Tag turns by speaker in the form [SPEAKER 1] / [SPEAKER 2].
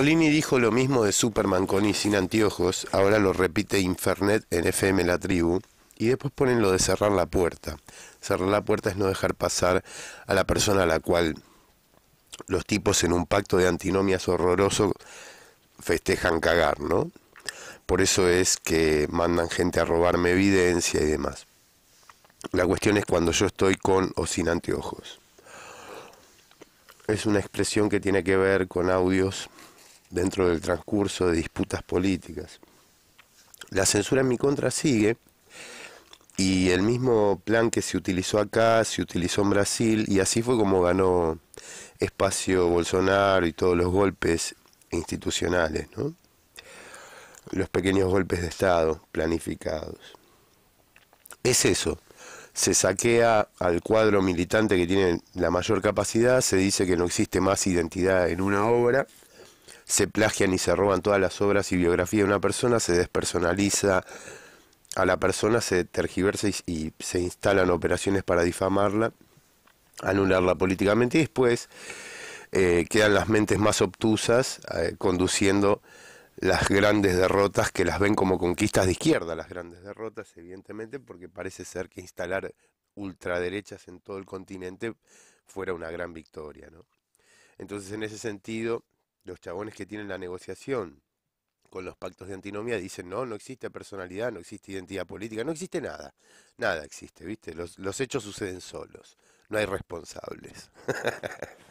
[SPEAKER 1] Pasolini dijo lo mismo de Superman con y sin anteojos, ahora lo repite Infernet en FM La Tribu, y después ponen lo de cerrar la puerta. Cerrar la puerta es no dejar pasar a la persona a la cual los tipos en un pacto de antinomias horroroso festejan cagar, ¿no? Por eso es que mandan gente a robarme evidencia y demás. La cuestión es cuando yo estoy con o sin anteojos. Es una expresión que tiene que ver con audios dentro del transcurso de disputas políticas. La censura en mi contra sigue y el mismo plan que se utilizó acá se utilizó en Brasil y así fue como ganó espacio Bolsonaro y todos los golpes institucionales, ¿no? los pequeños golpes de Estado planificados. Es eso, se saquea al cuadro militante que tiene la mayor capacidad, se dice que no existe más identidad en una obra se plagian y se roban todas las obras y biografía de una persona, se despersonaliza a la persona, se tergiversa y, se instalan operaciones para difamarla, anularla políticamente y después eh, quedan las mentes más obtusas eh, conduciendo las grandes derrotas que las ven como conquistas de izquierda, las grandes derrotas, evidentemente, porque parece ser que instalar ultraderechas en todo el continente fuera una gran victoria. Entonces, en ese sentido, los chabones que tienen la negociación con los pactos de antinomía dicen, no, no existe personalidad, no existe identidad política, no existe nada. Nada existe, ¿viste? Los, los hechos suceden solos, no hay responsables.